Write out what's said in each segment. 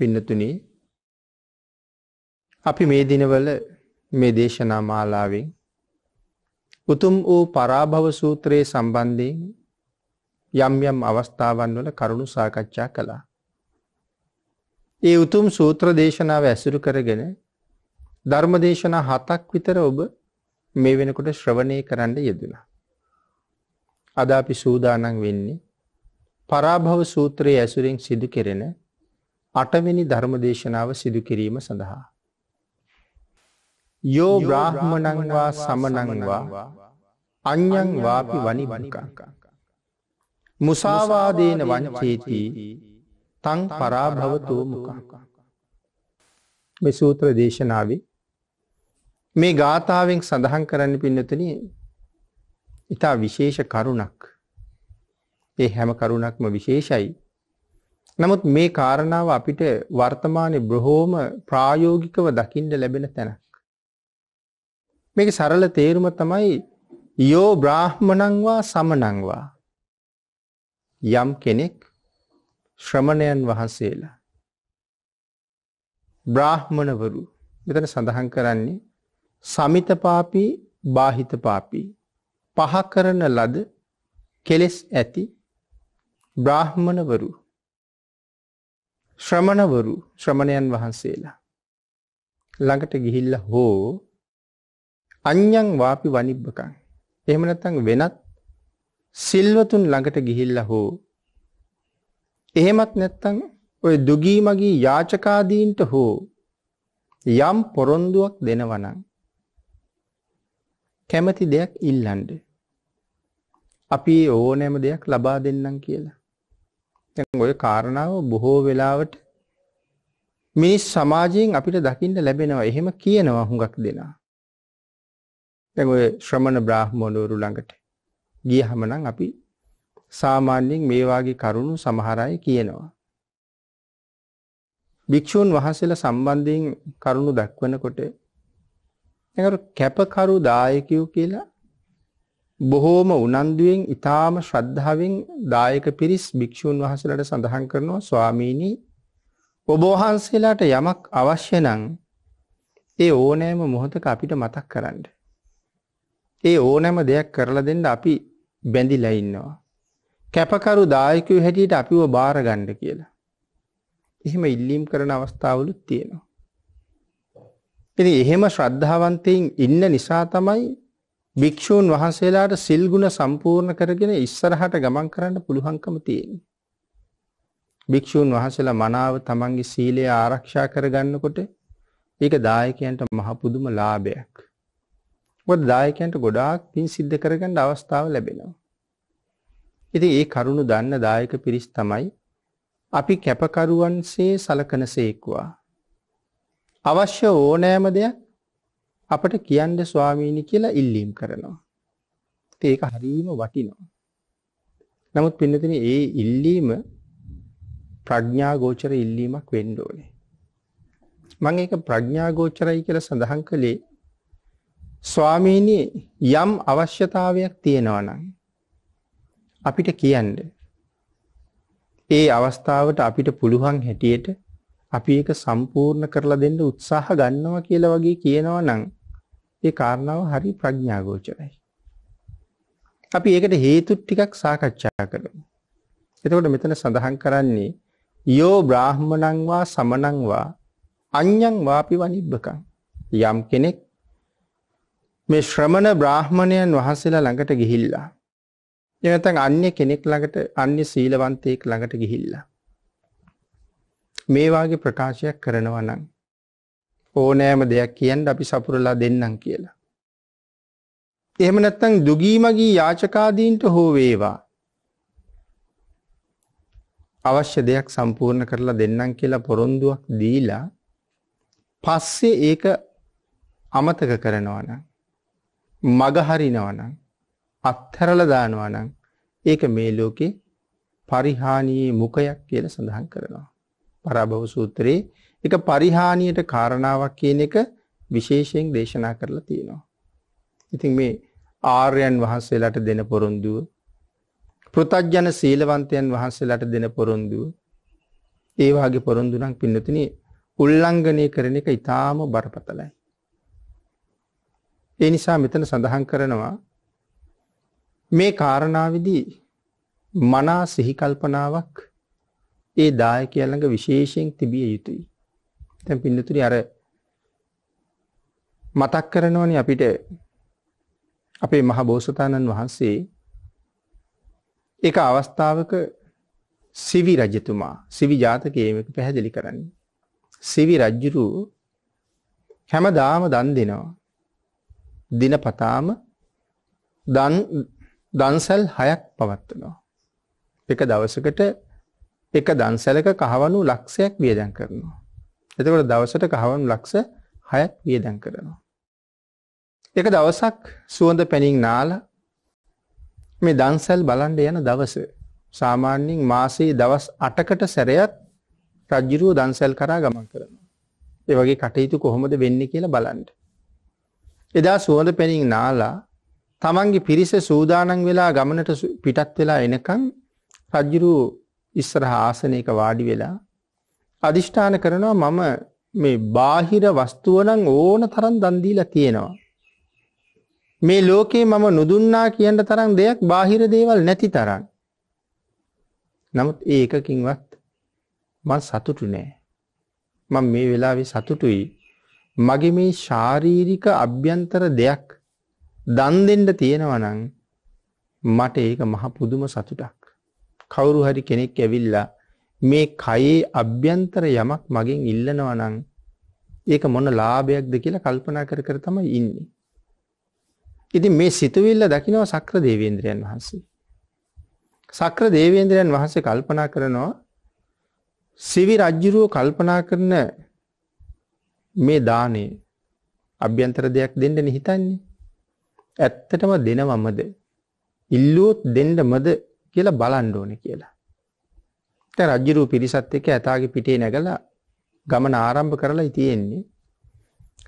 පින්නතුනි අපි මේ දිනවල මේ දේශනා මාලාවෙන් උතුම් වූ පරාභව සූත්‍රයේ සම්බන්ධයෙන් යම් යම් අවස්ථාවන් වල කරුණු සාකච්ඡා කළා. ඒ උතුම් සූත්‍ර දේශනාව ඇසුරු කරගෙන ධර්ම දේශනා හතක් විතර ඔබ මේ වෙනකොට ශ්‍රවණය කරන්න යෙදුණා. අද අපි සූදානම් වෙන්නේ පරාභව සූත්‍රයේ ඇසුරෙන් සිදු කෙරෙන අටවෙනි ධර්මදේශනාව සිදු කිරීම සඳහා. යෝ බ්‍රාහ්මණංවා සමනංවා අඥංවාපි වනි වනිකංක. මුසාවාදේන වංචේති තං පරාභවතෝ මුකංක. මෙසූත්‍ර දේශනාව මේ ගාථාවෙන් සඳහන් කරන්න පින්නතන ඉතා විශේෂ කරුණක් ඒ හැම කරුණක්ම විශේෂයි නමුත් මේ කාරණාව අපිට වර්තමානයේ බොහෝම ප්‍රායෝගිකව දකින්න ලැබෙන තැනක්. මේක සරල තේරුම තමයි යෝ බ්‍රාහ්මණං වා සමණං වා යම් කෙනෙක් ශ්‍රමණයන් වහන්සේලා බ්‍රාහ්මණවරු මෙතන සඳහන් කරන්නේ සමිත පාපී බාහිත පාපී පහ කරන ලද කෙලෙස් ඇති බ්‍රාහ්මණවරු ශ්‍රමණවරු ශ්‍රමණයන් වහන්සේලා. ළඟට ගිහිල්ල හෝ අන්‍යං වාපි වනිබ්බකං. එහෙම නැත්නම් වෙනත් සිල්වතුන් ළඟට ගිහිල්ලා හෝ එහෙමත් නැත්නම් ඔය දුගී මගී යාචකාදීන්ට හෝ යම් පොරොන්දුවක් දෙනවනම් කැමති දෙයක් ඉල්ලන්න. අපි ඕනෑම දෙයක් ලබා දෙන්නම් කියලා. දැන් ওই කාරණාව බොහෝ වෙලාවට මිනිස් සමාජයෙන් අපිට දකින්න ලැබෙනවා. එහෙම කියනවා හුඟක් දෙනා. දැන් ওই ශ්‍රමණ බ්‍රාහ්මණවරු ළඟට ගියහම නම් අපි සාමාන්‍යයෙන් මේ වාගේ කරුණු සමහර අය කියනවා. භික්ෂූන් වහන්සේලා සම්බන්ධයෙන් කරුණු දක්වනකොට එතකොට කැපකරු දායකයෝ කියලා බොහෝම උනන්දුවෙන් ඊටාම ශ්‍රද්ධාවෙන් දායක පිරිස් භික්ෂුන් වහන්සේලාට සඳහන් කරනවා ස්වාමීනි ඔබ වහන්සේලාට යමක් අවශ්‍ය නම් ඒ ඕනෑම මොහොතක අපිට මතක් කරන්න. ඒ ඕනෑම දෙයක් කරලා දෙන්න අපි බැඳිලා ඉන්නවා. කැපකරු දායකයෝ හැටියට අපිව බාර ගන්න කියලා. එහෙම ඉල්ලීම් කරන අවස්ථාවලුත් තියෙනවා. ඉතින් එහෙම ශ්‍රද්ධාවන්තයින් ඉන්න නිසා තමයි භික්ෂූන් වහන්සේලාට සිල් ගුණ සම්පූර්ණ කරගෙන ඉස්සරහට ගමන් කරන්න පුළුවන්කම තියෙනවා. භික්ෂූන් වහන්සේලා මනාව තමන්ගේ සීලය ආරක්ෂා කරගන්නකොට ඒක දායකයන්ට මහ පුදුම ලාභයක්. මොකද දායකයන්ට ගොඩාක් පින් සිද්ධ කරගන්න අවස්ථාව ලැබෙනවා. ඉතින් ඒ කරුණු දන්න දායක පිරිස් තමයි අපි කැපකරුවන්සේ සලකනසේක්වා. අවශ්‍ය ඕනෑම දෙයක් අපට කියන්න ස්වාමීණි කියලා ඉල්ලීම් කරනවා. ඒක හරීම වටිනවා. නමුත් පින්නතින ඒ ඉල්ලීම ප්‍රඥාගෝචර ඉල්ලීමක් වෙන්න ඕනේ. මම ඒක ප්‍රඥාගෝචරයි කියලා සඳහන් කළේ ස්වාමීනි යම් අවශ්‍යතාවයක් තියෙනවා නම් අපිට කියන්න. ඒ අවස්ථාවට අපිට පුළුවන් හැටියට අපි ඒක සම්පූර්ණ කරලා දෙන්න උත්සාහ ගන්නවා කියලා වගේ කියනවා නම් ඒ කාරණාව හරි ප්‍රඥාගෝචරයි. අපි ඒකට හේතු ටිකක් සාකච්ඡා කරමු. එතකොට මෙතන සඳහන් කරන්නේ යෝ බ්‍රාහ්මණං වා සමණං වා අඤ්ඤං වාපි වනිබ්බකං යම් කෙනෙක් මේ ශ්‍රමණ බ්‍රාහ්මණයන් වහන්සේලා ළඟට ගිහිල්ලා එනතන් අන්‍ය කෙනෙක් ළඟට අන්‍ය සීලවන්තයෙක් ළඟට ගිහිල්ලා මේ වාගේ ප්‍රකාශයක් කරනවා නම් ඕනෑම දෙයක් කියන්න අපි සපුරලා දෙන්නම් කියලා. එහෙම නැත්තං දුගීමගේ යාචකාදීන්ට හෝ වේවා. අවශ්‍ය දෙයක් සම්පූර්ණ කරලා දෙන්නම් කියලා පොරොන්දුවක් දීලා පස්සේ ඒක අමතක කරනවන මගහරිනවනං අත්හැරල දානවනං ඒක මේ ලෝකෙ පරිහානියේ මුකයක් කියල සඳහන් කරනවා. පරාභව සූත්‍රයේ ඒක පරිහානියට කාරණාවක් කියන එක විශේෂයෙන් දේශනා කරලා තියෙනවා. ඉතින් මේ ආර්යයන් වහන්සේලාට දෙන පොරොන්දුව පෘථග්ජන සීලවන්තයන් වහන්සේලාට දෙන පොරොන්දුව ඒ වගේ පොරොන්දු නම් පින්නතිනේ උල්ලංඝනය කරන එක ඊටාම බරපතලයි. ඒ නිසා මෙතන සඳහන් කරනවා මේ කාරණාවේදී මනා සිහි කල්පනාවක් ඒ දායකයා ළඟ විශේෂයෙන් තිබිය යුතුයි. දැන් පින්නතුනි අර මතක් කරනවනේ අපිට අපේ මහ බෝසතාණන් වහන්සේ ඒක අවස්ථාවක සිවි රජතුමා සිවි ජාතකයේමක පැහැදිලි කරන්නේ. සිවි රජ්ජුරු හැමදාම දන් දෙනවා. දිනපතාම දන් දන්සල් හයක් පවත්වනවා. එක දවසකට එක දන්සලක කහවනු ලක්ෂයක් වියදන් කරනවා. එතකොට දවසට කහවණු ලක්ෂ 6ක් වියදම් කරනවා. එක දවසක් සුවඳ පැනින් නාලා මේ දන්සල් බලන්න යන දවස සාමාන්‍යයෙන් මාසයේ දවස් 8කට සැරයක් රජ්ජුරුව දන්සල් කරා ගමන් කරනවා. ඒ වගේ කටයුතු කොහොමද වෙන්නේ කියලා බලන්න. එදා සුවඳ පැනින් නාලා තමන්ගේ පිරිස සූදානම් වෙලා ගමනට පිටත් වෙලා එනකන් රජ්ජුරුව ඉස්සරහා ආසනයක වාඩි වෙලා අදිෂ්ඨාන කරනවා මම මේ බාහිර වස්තුව නම් ඕන තරම් දන් දීලා තියෙනවා. මේ ලෝකේ මම නුදුන්නා කියන තරම් දෙයක් බාහිර දේවල් නැති තරම්. නමුත් ඒ එකකින්වත් මම සතුටු නෑ. මම මේ වෙලාවේ සතුටුයි. මගේ මේ ශාරීරික අභ්‍යන්තර දෙයක් දන් දෙන්න තියෙනවා නම් මට ඒක මහ පුදුම සතුටක්. කවුරු හරි කෙනෙක් ඇවිල්ලා මේ කයේ අභ්‍යන්තර යමක් මගෙන් ඉල්ලනවා නම් ඒක මොන ලාභයක්ද කියලා කල්පනා කර කර තමයි ඉන්නේ. ඉතින් මේ සිතුවිල්ල දකිනවා සක්‍ර දේවේන්ද්‍රයන් වහන්සේ. සක්‍ර දේවේන්ද්‍රයන් වහන්සේ කල්පනා කරනවා සිවි රජ්ජුරුව කල්පනා කරන මේ දානේ අභ්‍යන්තර දෙයක් දෙන්න නිහිතන්නේ. ඇත්තටම දෙනවමද? ඉල්ලුවොත් දෙන්නමද කියලා බලන්න ඕනේ කියලා. දැන් රජ්ජුරුව පිරිසත් එක්ක ඇතාගේ පිටේ නැගලා ගමන ආරම්භ කරලා තියෙන්නේ.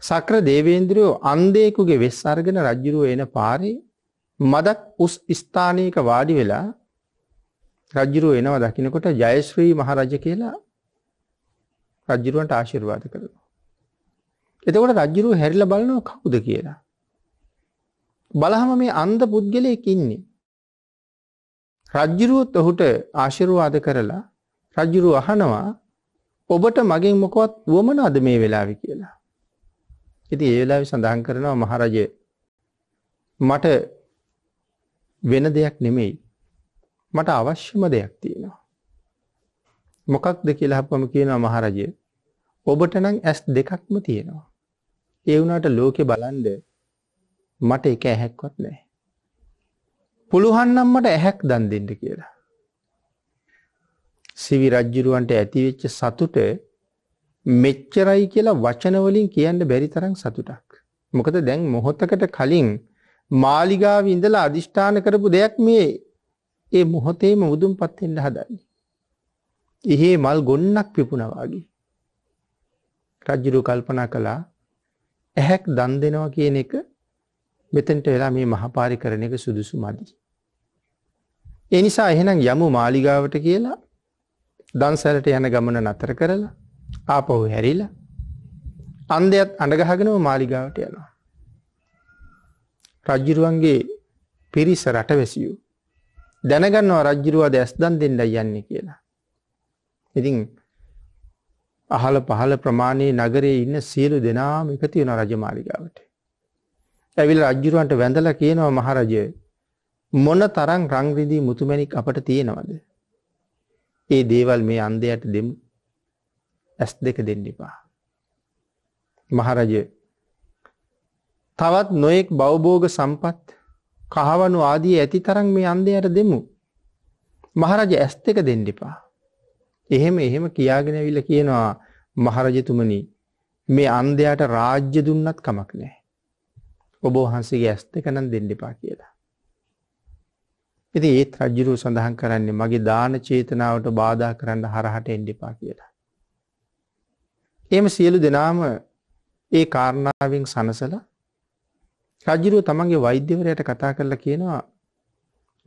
සක්‍ර දේවේන්ද්‍රයෝ අන්දේකුගේ වෙස් අරගෙන රජ්ජුරුව එන පාරේ මදක් උස් ස්ථානයක වාඩි වෙලා රජ්ජුරුව එනවා දකිනකොට ජයශ්‍රී මහරජ කියලා රජ්ජුරුවන්ට ආශිර්වාද කරනවා. එතකොට රජ්ජුරුව හැරිලා බලනවා කවුද කියලා. බලහම මේ අන්ධ පුද්ගලයෙක් ඉන්නේ. රජ්ජුරුවත් ඔහුට ආශිර්වාද කරලා රජුරු අහනවා ඔබට මගෙන් මොකවත් වුවමනාද මේ වෙලාවේ කියලා. ඉතින් ඒ වෙලාවේ සඳහන් කරනවා මහරජේ මට වෙන දෙයක් නෙමෙයි. මට අවශ්‍යම දෙයක් තියෙනවා. මොකක්ද කියලා අහපම කියනවා මහරජේ ඔබට නම් ඇස් දෙකක්ම තියෙනවා. ඒ වුණාට ලෝකේ බලන්ද මට එක ඇහැක්වත් නැහැ. පුළුවන් නම් මට ඇහැක් දන් දෙන්න කියලා. සිවි රජ්ජුරුවන්ට ඇතිවෙච්ච සතුට මෙච්චරයි කියලා වචනවලින් කියන්න බැරි තරම් සතුටක්. මොකද දැන් මොහොතකට කලින් මාලිගාව ඉඳලා අධිෂ්ඨාන කරපු දෙයක් මේ ඒ මොහොතේම මුදුන් පත්වෙන්න හදන්නේ. එහේ මල් ගොන්නක් පිපුණවාගේ. රජ්ජුරු කල්පනා කළා ඇහැක් දන් දෙනවා කියන එක මෙතෙන්ට වෙලා මේ මහපාරි කරන එක සුදුසු මදි. එනිසා එහෙනම් යමු මාලිගාවට කියලා දන්සැලට යන ගමන නතර කරලා ආපහු හැරිලා අන්දයත් අඩගහගෙනව මාලිගාවට යනවා. රජ්ජිරුවන්ගේ පිරිස රට වැසියූ. දැනගන්නවා රජ්ජිරුවාද ඇස්දන් දෙෙන්ඩ යන්න කියලා. ඉතින් අහල පහල ප්‍රමාණයේ නගරේ ඉන්න සියලු දෙනාම එකති වන රජ මාලිගාවට. ඇවිල් රජ්ජිරුවන්ට වැඳල කියනවා මහරජය මොන තරං රංග්‍රදී මුතුමැනික් අපට තියෙනවද. ඒ දේවල් මේ අන්දයට දෙමු ඇස් දෙක දෙන්නිපා. මහරජ තවත් නොයෙක් බවබෝග සම්පත් කහවනු ආදී ඇති තරන් මේ අන්දයට දෙමු. මහරජ ඇස් දෙක දෙන්ඩිපා. එහෙම එහෙම කියාගෙන විල්ල කියනවා මහරජතුමනි මේ අන්දයට රාජ්‍ය දුන්නත් කමක් නෑ. ඔබ වහන්සේගේ ඇස් දෙකනම් දෙන්ඩිපා කියලා. ඉතින් ඒත් රජුරු සඳහන් කරන්නේ මගේ දාන චේතනාවට බාධා කරන්න හරහට එන්න එපා කියලා. එහෙම සියලු දෙනාම ඒ කාරණාවෙන් සනසලා රජුරුව තමන්ගේ වෛද්‍යවරයාට කතා කරලා කියනවා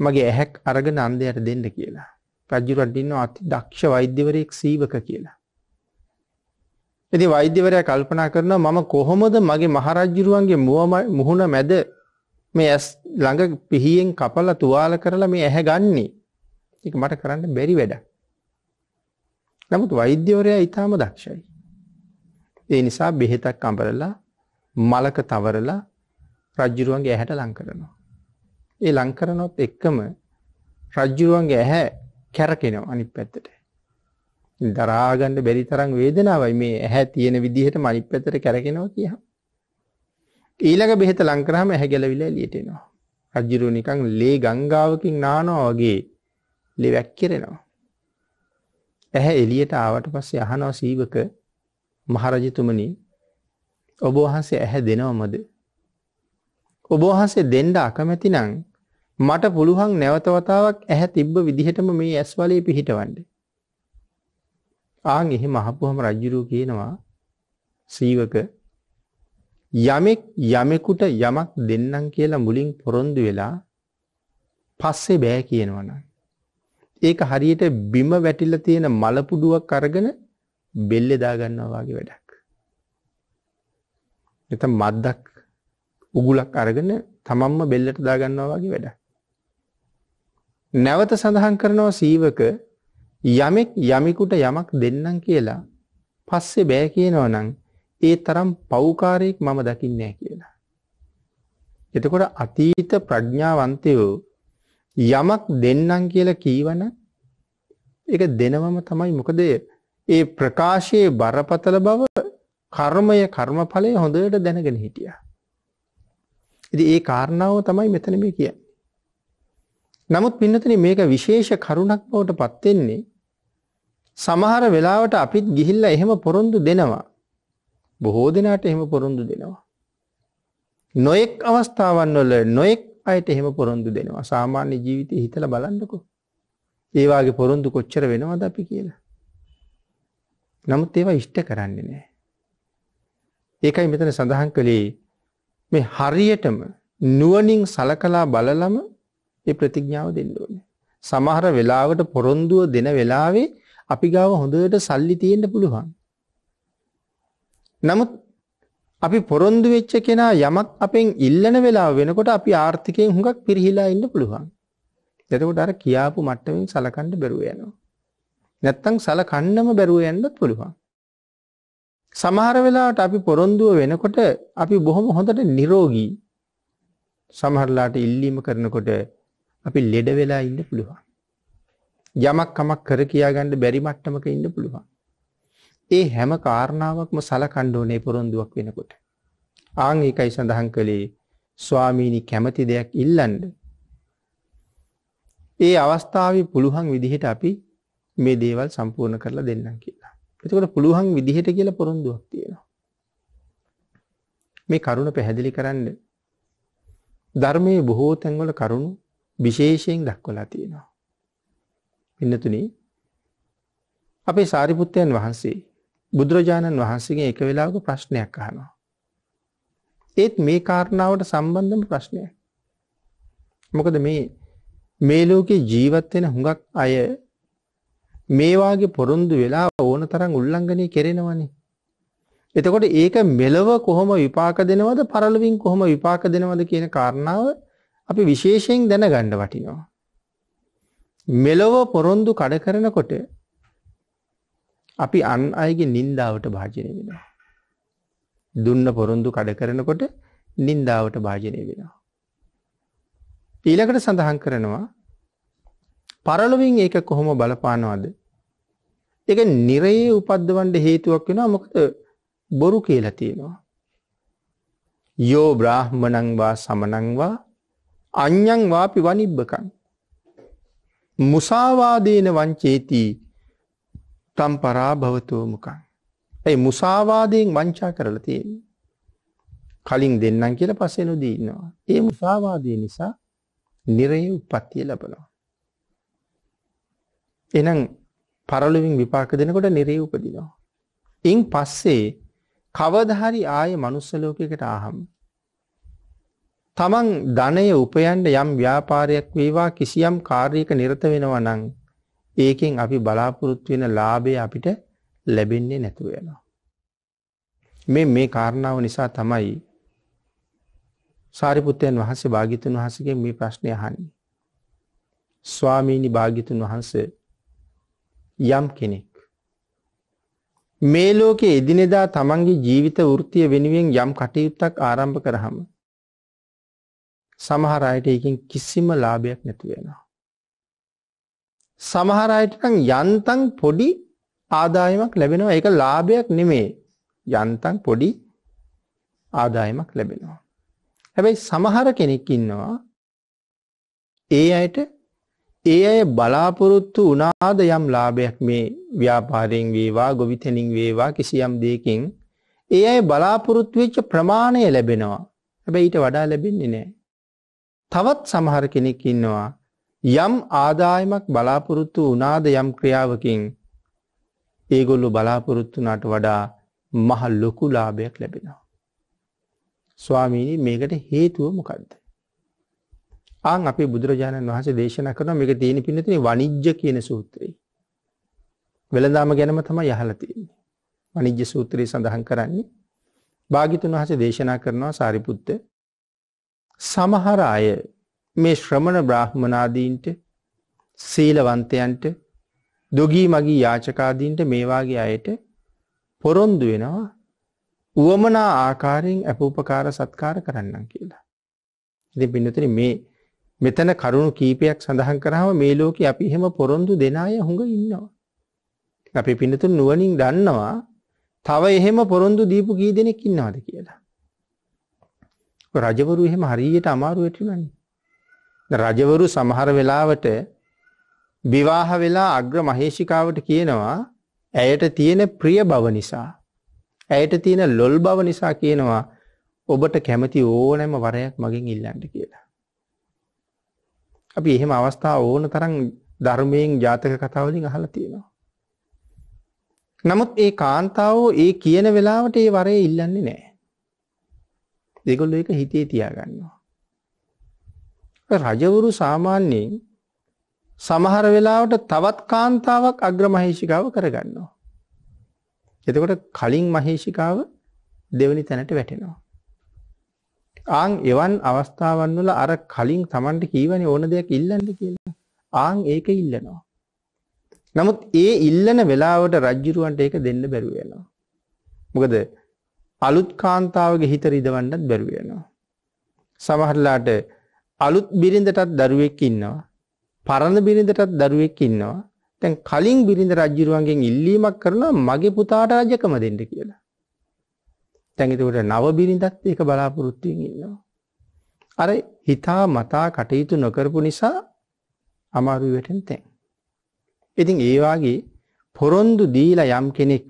මගේ ඇහැක් අරගෙන අන්දයට දෙන්න කියලා. රජුරන්ට ඉන්නවා අති දක්ෂ වෛද්‍යවරයෙක් සීවක කියලා. ඉතින් වෛද්‍යවරයා කල්පනා කරනවා මම කොහොමද මගේ මහරජුරුවන්ගේ මුහුණ මැද මේ ඇස් ළඟ පිහියෙන් කපලා තුවාල කරලා මේ ඇහැ ගන්නෙ. ඒක මට කරන්න බැරි වැඩක්. නමුත් වෛද්‍යවරයා ඊටාම දක්ෂයි. ඒ නිසා බෙහෙතක් අඹරලා මලක තවරලා රජ්ජුරුවන්ගේ ඇහැට ලං කරනවා. ඒ ලං කරනොත් එක්කම රජ්ජුරුවන්ගේ ඇහැ කැරකෙනවා අනිත් පැත්තට. දරාගන්න බැරි තරම් වේදනාවයි මේ ඇහැ තියෙන විදිහට අනිත් පැත්තට කැරකෙනවා කියහම. ඊළඟ බෙහෙත ලං කරාම ඇහැ ගැලවිලා එළියට එනවා. රජිරු නිකන් ලේ ගංගාවකින් නානවා වගේ ලේ වැක්කිරෙනවා. ඇහැ එළියට ආවට පස්සේ අහනවා සීවක මහරජතුමනි ඔබ වහන්සේ ඇහැ දෙනවමද? ඔබ වහන්සේ දෙන්න අකමැති නම් මට පුළුවන් නැවත වතාවක් ඇහැ තිබ්බ විදිහටම මේ ඇස් වලේ පිහිටවන්න. ආන් එහෙම අහපුවම රජිරු කියනවා සීවක යමෙක් යමෙකුට යමක් දෙන්නම් කියලා මුලින් පොරොන්දු වෙලා පස්සේ බෑ කියනවනම්. ඒක හරියට බිම වැටිල තියෙන මලපුඩුවක් අරගෙන බෙල්ලෙදාගන්නවාගේ වැඩක්. එත මද්දක් උගුලක් අරගෙන තමම්ම බෙල්ලට දාගන්නවාගේ වැඩ. නැවත සඳහන් කරනවා සීවක යමෙක් යමිකුට යමක් දෙන්නම් කියලා පස්සේ බෑ කියනවනං ඒ තරම් පෞකාරයෙක් මම දකින්නේ කියලා. එතකොට අතීත ප්‍රඥාවන්තයෝ යමක් දෙන්නම් කියලා කීවන ඒක දෙනවම තමයි මොකද ඒ ප්‍රකාශයේ බරපතල බව කර්මය කර්මඵලය හොඳට දැනගෙන හිටියා. ඉතින් ඒ කාරණාව තමයි මෙතන මේ කියන්නේ. නමුත් පින්නතනේ මේක විශේෂ කරුණක් බවට පත් වෙන්නේ සමහර වෙලාවට අපිත් ගිහිල්ලා එහෙම පොරොන්දු දෙනවා. බොහෝ දෙනාට එහෙම පොරොන්දු දෙනවා. නොයෙක් අවස්ථාවන් වල නොයෙක් අයට එහෙම පොරොන්දු දෙනවා. සාමාන්‍ය ජීවිතේ හිතලා බලන්නකෝ. ඒ වාගේ පොරොන්දු කොච්චර වෙනවද අපි කියලා. නමුත් ඒවා ඉෂ්ට කරන්නේ නැහැ. ඒකයි මෙතන සඳහන් කළේ මේ හරියටම නුවණින් සලකලා බලලම ඒ ප්‍රතිඥාව දෙන්න ඕනේ. සමහර වෙලාවට පොරොන්දුව දෙන වෙලාවේ අපි ගාව හොඳට සල්ලි තියෙන්න පුළුවන්. නමුත් අපි පොරොන්දු වෙච්ච කෙනා යමක් අපෙන් ඉල්ලන වෙලාව වෙනකොට අපි ආර්ථිකයෙන් හුඟක් පිරිහිලා ඉන්න පුළුවන්. එතකොට අර කියාපු මට්ටමින් සලකන්න බැරුව යනවා. නැත්තම් සලකන්නම බැරුව යන්නත් පුළුවන්. සමහර වෙලාවට අපි පොරොන්දුව වෙනකොට අපි බොහොම හොඳට නිරෝගී. සමහරලාට ඉල්ලීම කරනකොට අපි ලෙඩ වෙලා ඉන්න පුළුවන්. යමක් කමක් කර කියා ගන්න බැරි මට්ටමක ඉන්න පුළුවන්. ඒ හැම කාරණාවක්ම සලකන්න ඕනේ පොරොන්දුවක් වෙනකොට. ආන් ඒකයි සඳහන් කළේ ස්වාමීනි කැමති දෙයක් ඉල්ලන්න. ඒ අවස්ථාවේ පුළුවන් විදිහට අපි මේ දේවල් සම්පූර්ණ කරලා දෙන්නම් කියලා. එතකොට පුළුවන් විදිහට කියලා පොරොන්දුවක් තියෙනවා. මේ කරුණ පැහැදිලි කරන්න ධර්මයේ බොහෝ තැන්වල කරුණු විශේෂයෙන් දක්වලා තියෙනවා. පින්නතුනේ අපේ සාරිපුත්තයන් වහන්සේ බුදුරජාණන් වහන්සේගේ එක වෙලාවක ප්‍රශ්නයක් අහනවා. ඒත් මේ කාරණාවට සම්බන්ධම ප්‍රශ්නය. මොකද මේ මේ ලෝකේ ජීවත් වෙන හුඟක් අය මේ වාගේ පොරොන්දු වෙලා ඕන තරම් උල්ලංඝනය කෙරෙනවනේ. එතකොට ඒක මෙලව කොහොම විපාක දෙනවද පරලොවින් කොහොම විපාක දෙනවද කියන කාරණාව අපි විශේෂයෙන් දැනගන්න වටිනවා. මෙලව පොරොන්දු කඩ කරනකොට අපි අන් අයගේ නින්දාවට භාජනය වෙනවා. දුන්න පොරොන්දු කඩ කරනකොට නින්දාවට භාජනය වෙනවා. ඊළකට සඳහන් කරනවා පරලොවින් ඒක කොහොම බලපානවද. එක නිරයේ උපද්දවන්ට හේතුවක් වෙනවා මොකද බොරු කියලා තියෙනවා. යෝ බ්‍රාහ්මණංවා සමනංවා අඤ්ඤං වාපි වනිබ්බකං මුසාවාදේන වංචේති තම් පරාභවතෝමකං. ඇයි මුසාවාදයෙන් වංචා කරලා තියෙන. කලින් දෙන්නම් කියල පසෙනු දීන්නවා. ඒ මුසාවාදය නිසා නිරයේ උපත්තිය ලබනවා. එනම් පරලුවින් විපාක දෙනකොට නිරේ උපදිනවා. ඉන් පස්සේ කවදහරි ආය මනුස්සලෝකයකට ආහම්. තමන් ධනය උපයන්ට යම් ව්‍යාපාරයක් වේවා කිසියම් කාර්යක නිරත වෙනවා නං ඒකෙන් අපි බලාපොරොත්තු වෙන ලාභය අපිට ලැබෙන්නේ නැතුව යනවා. මේ මේ කාරණාව නිසා තමයි සාරිපුත්තයන් වහන්සේ භාගිතුන් වහසගේ මේ ප්‍රශ්නය අහන්නේ. ස්වාමීණි භාගිතුන් වහන්ස යම් කෙනෙක්. මේ ලෝකෙ එදිනෙදා තමන්ගේ ජීවිත වෘතිය වෙනුවෙන් යම් කටයුත්තක් ආරම්භ කරහම. සමහර අයට එකින් කිසිම ලාභයක් නැතිවෙනවා. සමහර අයට යන්තම් පොඩි ආදායමක් ලැබෙනවා. ඒක ලාභයක් නෙමේ. යන්තම් පොඩි ආදායමක් ලැබෙනවා. හැබැයි සමහර කෙනෙක් ඉන්නවා ඒ අයට ඒ අය බලාපොරොත්තු වුණාද යම් ලාභයක් මේ ව්‍යාපාරයෙන් වේවා ගොවිතැනින් වේවා කිසියම් දෙයකින් ඒ අය බලාපොරොත්තු වෙච්ච ප්‍රමාණය ලැබෙනවා. හැබැයි ඊට වඩා ලැබෙන්නේ නැහැ. තවත් සමහර කෙනෙක් ඉන්නවා යම් ආදායමක් බලාපොරොත්තු වනාද යම් ක්‍රියාවකින් ඒගොල්ලු බලාපොරොත්තුනාට වඩා මහ ලොකු ලාභයක් ලැබෙනවා. ස්වාමීණී මේකට හේතුව මොකක්ද. ආං අපි බුදුරජාණන් වහසේ දේශන කරන මේක තියෙන පිනතින වනිජ්්‍ය කියන සූත්‍රී. වෙළදාම ගැනම තම යහලතින්නේ. වනිජ්‍ය සූත්‍රයේ සඳහන් කරන්නේ භාගිතුන් වහස දේශනා කරනවා සාරිපුත්ත සමහර අය මේ ශ්‍රමණ බ්‍රාහ්මනාදීන්ට සීලවන්තයන්ට දොගී මගී යාචකාදීන්ට මේවාගේ අයට පොරොන්දු වෙනවා උවමනා ආකාරයෙන් ඇපූපකාර සත්කාර කරන්නම් කියලා. ඉතින් පින්නතර මේ මෙතන කරුණු කීපයක් සඳහන් කරාම මේ ලෝකේ අපි එහෙම පොරොන්දු දෙන අය හුඟ ඉන්නවා. අපි පින්නතුන් නුවණින් දන්නවා තව එහෙම පොරොන්දු දීපු කී දෙනෙක් ඉන්නවද කියලා. රජවරු එහෙම හරියට අමාරු වෙටිනවනේ. රජවරු සමහර වෙලාවට විවාහ වෙලා අග්‍ර මහේෂිකාවට කියනවා ඇයට තියෙන ප්‍රිය බව නිසා. ඇයට තියෙන ලොල් බව නිසා කියනවා ඔබට කැමති ඕනෑම වරයක් මගින් ඉල්ලන්ට කියලා. අපි එහෙම අවස්ථා ඕන තරන් ධර්මයෙන් ජාතක කතාවලින් අහල තියෙනවා. නමුත් ඒ කාන්තාවෝ ඒ කියන වෙලාවට ඒ වරය ඉල්ලන්නේ නෑ. දෙගොල්ල එක හිතේ තියාගන්නවා. රජවරු සාමාන්‍යයෙන් සමහර වෙලාවට තවත් කාන්තාවක් අග්‍ර මහේෂිකාව කරගන්නවා. එතකොට කලින් මහේෂිකාව දෙවනි තැනට වැටෙනවා. ආං එවන් අවස්ථාවන් වල අර කලින් Tamanට කීවනේ ඕන දෙයක් ඉල්ලන්න කියලා. ආං ඒක ඉල්ලනවා. නමුත් ඒ ඉල්ලන වෙලාවට රජ්ජුරුවන්ට ඒක දෙන්න බැරුව යනවා. මොකද අලුත් කාන්තාවගේ හිත රිදවන්නත් බැරුව යනවා. සමහරලාට අලුත් බිරිඳටත් දරුවෙක් ඉන්නවා. පරණ බිරිඳටත් දරුවෙක් ඉන්නවා. දැන් කලින් බිරිඳ රජුරුවන්ගෙන් ඉල්ලීමක් කරනවා මගේ පුතාට රජකම දෙන්න කියලා. දැන් එතකොට නව බිරිඳත් ඒක බලාපොරොත්තුෙන් ඉන්නවා. අර හිතා මතා කටයුතු නොකරපු නිසා අමාරු වැටෙන තැන්. ඉතින් ඒ වාගේ පොරොන්දු දීලා යම් කෙනෙක්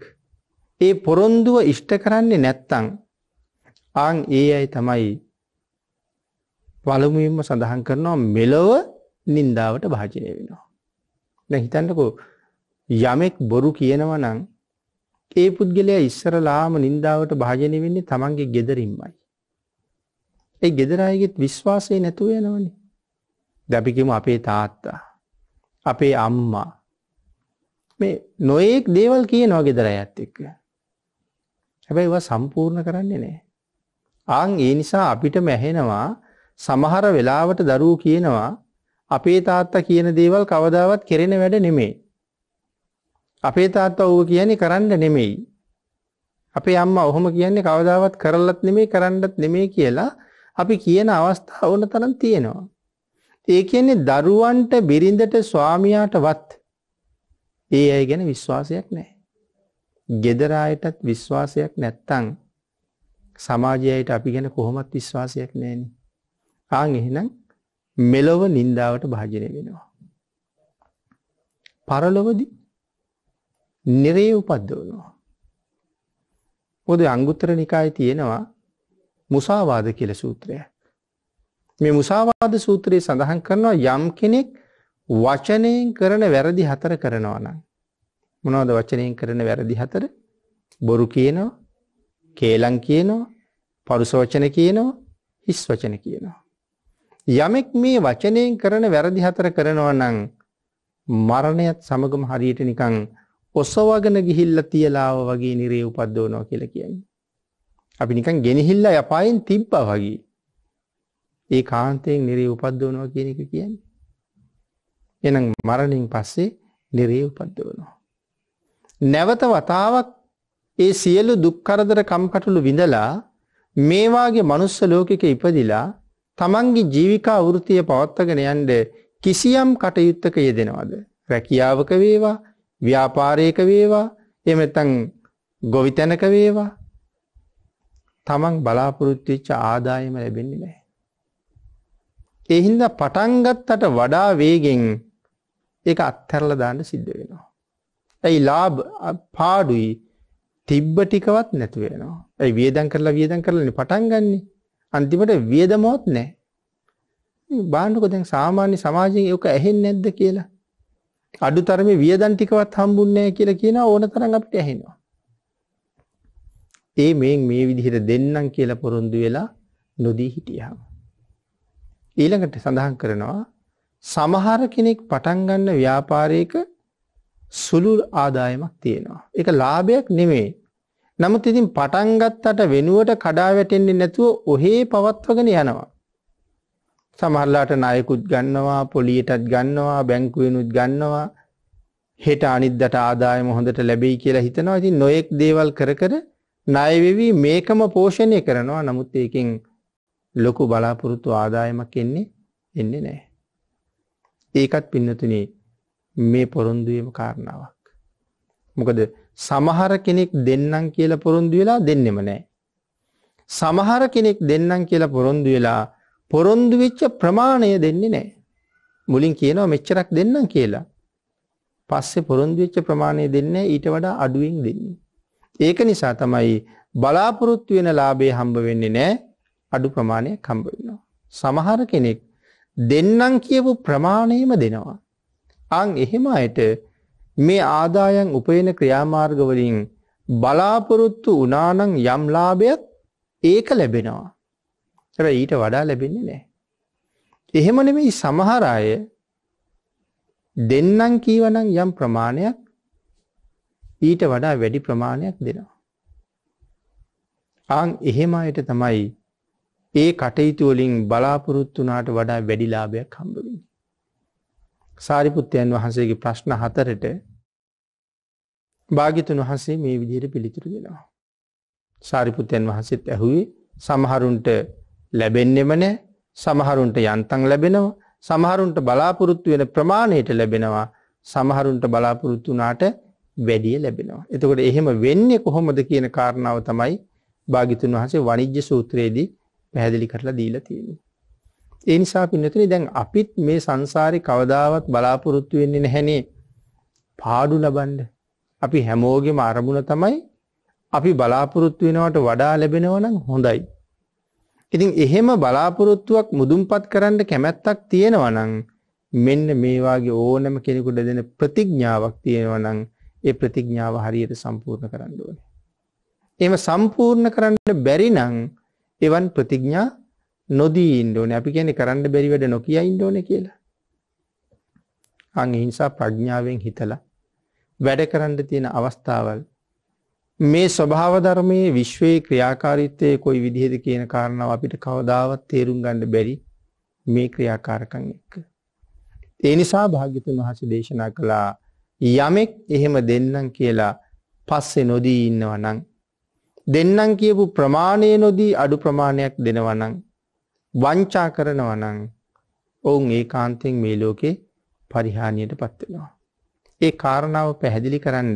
ඒ පොරොන්දුව ඉෂ්ට කරන්නේ නැත්තම් ආන් ඒ අය තමයි පළමුවෙන්ම සඳහන් කරනවා මෙලොව නින්දාවට භාජනය වෙනවා. දැන් හිතන්නකෝ යමෙක් බොරු කියනවා නම් ඒ පුද්ගලයා ඉස්සරලාම නින්දාවට භාජනය වෙන්නේ Tamanගේ gederimමයි. ඒ gedara අයගෙත් විශ්වාසය නැතුව යනවනේ. දැන් අපේ තාත්තා, අපේ අම්මා මේ නොයේක් දේවල් කියනවා gedara අයත් එක්ක. හැබැයි ඒවා සම්පූර්ණ කරන්නේ නැහැ. ආන් ඒ නිසා අපිට මැහෙනවා සමහර වෙලාවට දරුවෝ කියනවා අපේ තාත්තා කියන දේවල් කවදාවත් කෙරෙන වැඩ නෙමෙයි. අපේ තාත්තා ඌ කියන්නේ කරන්න නෙමෙයි. අපේ අම්මා ඔහොම කියන්නේ කවදාවත් කරලත් නෙමෙයි කරන්නත් නෙමෙයි කියලා අපි කියන අවස්ථා ඕන තරම් තියෙනවා. ඒ කියන්නේ දරුවන්ට බිරිඳට ස්වාමියාටවත් ඒ අය ගැන විශ්වාසයක් නැහැ. gedara අයටත් විශ්වාසයක් නැත්තම් සමාජයයට අපි ගැන කොහොමවත් විශ්වාසයක් නැහැ නේ. ආන් එහෙනම් මෙලොව නින්දාවට භාජනය වෙනවා. පරලොවදි නිරේ උපද්දවනවා. පොද අංගුත්තර නිකාය තියෙනවා මුසාවාද කියල සූත්‍රය. මේ මුසාවාද සූත්‍රයේ සඳහන් කරනවා යම් කෙනෙක් වචනයෙන් කරන වැරදි හතර කරනවා නම්. මොනවද වචනයෙන් කරන වැරදි හතර බොරු කියනවා කේලං කියනවා පරුසෝචන කියනවා හිස් වචන කියනවා. යමෙක් මේ වචනයෙන් කරන වැරදි හතර කරනවා නම් මරණයත් සමගම හරියට නිකන් ඔසවගෙන ගිහිල්ලා තියලාව වගේ නිරේ උපද්දවනවා කියලා කියන්නේ. අපි නිකන් ගෙනහිල්ලා යපායෙන් තිබ්බා වගේ. ඒ කාන්තයෙන් නිරේ උපද්දවනවා කියන එක කියන්නේ. එහෙනම් මරණයෙන් පස්සේ නිරේ උපද්දවනවා. නැවත වතාවක් ඒ සියලු දුක් කරදර කම්කටොළු විඳලා මේ වාගේ manuss ලෝකෙක ඉපදිලා තමන්ගේ ජීවිකා වෘතිය පවත්වගෙන යන්න කිසියම් කටයුත්තක යෙදෙනවද රැකියාවක වේවා ව්‍යාපාරයක වේවා එහෙම නැත්නම් ගොවිතැනක වේවා තමන් බලාපොරොත්තු වෙච්ච ආදායම ලැබෙන්නේ නැහැ. ඒ හින්දා පටන් ගත්තට වඩා වේගෙන් ඒක අත්හැරලා දාන්න සිද්ධ වෙනවා. ඇයි ලාභ පාඩුයි තිබ්බ ටිකවත් නැතු වෙනවා. ඇයි වියදම් කරලා වියදම් කරලානේ පටන් ගන්නේ. අන්තිමට වියදමොත් නැහැ. බාන්නකෝ දැන් සාමාන්‍ය සමාජයෙන් ඒක ඇහෙන්නේ නැද්ද කියලා. අඩුතරමේ වියදම් ටිකවත් හම්බුන්නේ නැහැ කියලා කියනවා ඕන තරම් අපිට ඇහෙනවා. ඒ මේන් මේ විදිහට දෙන්නම් කියලා පොරොන්දු වෙලා නොදී හිටියා. ඊළඟට සඳහන් කරනවා සමහර කෙනෙක් පටන් ගන්න ව්‍යාපාරයක සුළු ආදායමක් තියෙනවා. ඒක ලාභයක් නෙමෙයි. නමුත් ඉතින් පටන් ගත්තට වෙනුවට කඩා වැටෙන්නේ නැතුව ඔහේ පවත්වගෙන යනවා. සමහරලාට ණයකුත් ගන්නවා, පොලියටත් ගන්නවා, බැංකුවෙනුත් ගන්නවා. හෙට අනිද්දාට ආදායම හොඳට ලැබෙයි කියලා හිතනවා. ඉතින් නොඑක් දේවල් කර කර ණය වෙවි මේකම පෝෂණය කරනවා. නමුත් ඒකෙන් ලොකු බලාපොරොත්තු ආදායමක් එන්නේ එන්නේ නැහැ. ඒකත් පින්නතුනේ මේ පොරොන්දුවේම කාරණාවක්. මොකද සමහර කෙනෙක් දෙන්නම් කියලා පොරොන්දු වෙලා දෙන්නෙම නැහැ. සමහර කෙනෙක් දෙන්නම් කියලා පොරොන්දු වෙලා පොරොන්දු වෙච්ච ප්‍රමාණය දෙන්නේ නැහැ. මුලින් කියනවා මෙච්චරක් දෙන්නම් කියලා. පස්සේ පොරොන්දු වෙච්ච ප්‍රමාණය දෙන්නේ ඊට වඩා අඩුවෙන් දෙන්නේ. ඒක නිසා තමයි බලාපොරොත්තු වෙන ලාභය හම්බ වෙන්නේ නැහැ. අඩු ප්‍රමාණයක් හම්බ වෙනවා. සමහර කෙනෙක් දෙන්නම් කියපු ප්‍රමාණයම දෙනවා. අන් එහෙම අයට මේ ආදායන් උපයන ක්‍රියාමාර්ග වලින් බලාපොරොත්තු උනානං යම් ලාභයක් ඒක ලැබෙනවා. හැබැයි ඊට වඩා ලැබෙන්නේ නැහැ. එහෙම නෙමෙයි සමහර අය දෙන්නම් කීවනම් යම් ප්‍රමාණයක් ඊට වඩා වැඩි ප්‍රමාණයක් දෙනවා. ආන් එහෙම අයට තමයි ඒ කටයුතු වලින් බලාපොරොත්තු වුණාට වඩා වැඩි ලාභයක් හම්බ සාරිපුත්තයන් වහන්සේගේ ප්‍රශ්න හතරට භාගිතුන් වහන්සේ මේ විදිහයට පිළිතුරු දෙෙනවා. සාරිපුත්තයන් වහන්සේත් ඇහුවේ සමහරුන්ට ලැබෙන්නෙමනෑ සමහරුන්ට යන්තන් ලැබෙනවා සමහරුන්ට බලාපොරොත්තු වෙන ප්‍රමාණයට ලැබෙනවා සමහරුන්ට බලාපොරොත්තු වනාට වැඩිය ලැබෙනවා. එතකොට එහෙම වෙන්නේ කොහොමද කියන කාරණාව තමයි භාගිතුන් වහසේ වනිජ්‍ය සූත්‍රයේදී පැහැදිලි කරලා දීලා තියෙන. ඒ නිසා පින්නතුනේ දැන් අපිත් මේ සංසාරේ කවදාවත් බලාපොරොත්තු වෙන්නේ නැහනේ පාඩු ලබන්න. අපි හැමෝගෙම අරමුණ තමයි අපි බලාපොරොත්තු වෙනවට වඩා ලැබෙනවා නම් හොඳයි. ඉතින් එහෙම බලාපොරොත්තුවක් මුදුන්පත් කරන්න කැමැත්තක් තියෙනවා නම් මෙන්න මේ වාගේ ඕනම කෙනෙකුට දෙන ප්‍රතිඥාවක් තියෙනවා නම් ඒ ප්‍රතිඥාව හරියට සම්පූර්ණ කරන්න ඕනේ. එහෙම සම්පූර්ණ කරන්න බැරි නම් එවන් ප්‍රතිඥා නොදී ඉන්න ඕනේ. අපි කියන්නේ කරන්න බැරි වැඩ නොකිය ඉන්න ඕනේ කියලා. අන් ඒ නිසා ප්‍රඥාවෙන් හිතලා වැඩ කරන්න තියෙන අවස්ථාවල් මේ ස්වභාව ධර්මයේ විශ්වයේ ක්‍රියාකාරීත්වය කොයි විදිහේද කියන කාරණාව අපිට කවදාවත් තේරුම් ගන්න බැරි මේ ක්‍රියාකාරකම් එක්ක. ඒ නිසා භාග්‍යතුන් වහන්සේ දේශනා කළා යමෙක් එහෙම දෙන්නම් කියලා පස්සේ නොදී ඉන්නවා නම් දෙන්නම් කියපු ප්‍රමාණය නොදී අඩු ප්‍රමාණයක් දෙනවා නම් වංචා කරනවා නම් ඔවුන් ඒ කාන්තෙන් මේ ලෝකේ පරිහානියට පත්වෙනවා. ඒ කාරණාව පැහැදිලි කරන්න.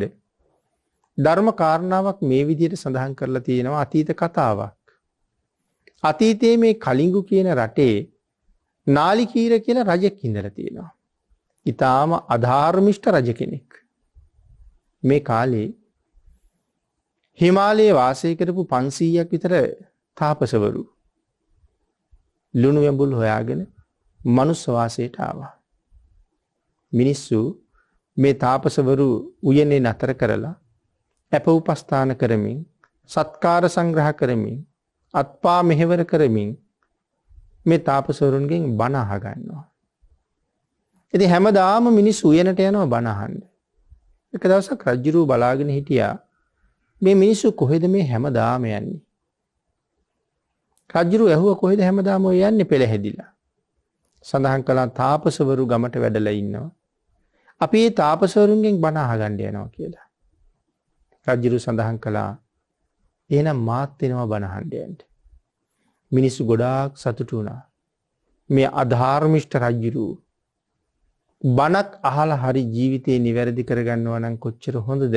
ධර්ම කාරණාවක් මේ විදියට සඳහන් කරලා තියෙනවා අතීත කතාවක්. අතීතයේ මේ කලින්ගු කියන රටේ නාලිකීර කියන රජෙක් ඉඳලා තියෙනවා. ඉතාම අධාර්මිෂ්ට රජ කෙනෙක්. මේ කාලේ හිමාලයේ වාසය කරපු පන්සීයක් විතර තාපසවරු ලුණු ඇඹුල් හොයාගෙන මනුස්ස වාසයට ආවා. මිනිස්සු මේ තාපසවරු උයනේ නතර කරලා ඇප උපස්ථාන කරමින් සත්කාර සංග්‍රහ කරමින් අත්පා මෙහෙවර කරමින් මේ තාපසවරුන්ගෙන් බණ අහගන්නවා. ඉතින් හැමදාම මිනිස්සු උයනට යනවා බණ අහන්න. එක දවසක් රජුරෝ බලාගෙන හිටියා මේ මිනිස්සු කොහෙද මේ හැමදාම යන්නේ? රජ්ජුරු ඇහුව කොහෙද හැමදාම ඔය යන්නේ පෙළහැදිලා. සඳහන් කළා තාපසවරු ගමට වැඩලා ඉන්නවා. අපි ඒ තාපසවරුන්ගෙන් බණ අහගන්න යනවා කියලා. රජ්ජුරු සඳහන් කළා එහෙනම් මාත් වෙනවා බණ අහන්න යන්න. මිනිස්සු ගොඩාක් සතුටු වුණා. මේ අධාර්මිෂ්ඨ රජ්ජුරු බණක් අහලා හරි ජීවිතේ නිවැරදි කරගන්නවා නම් කොච්චර හොඳද?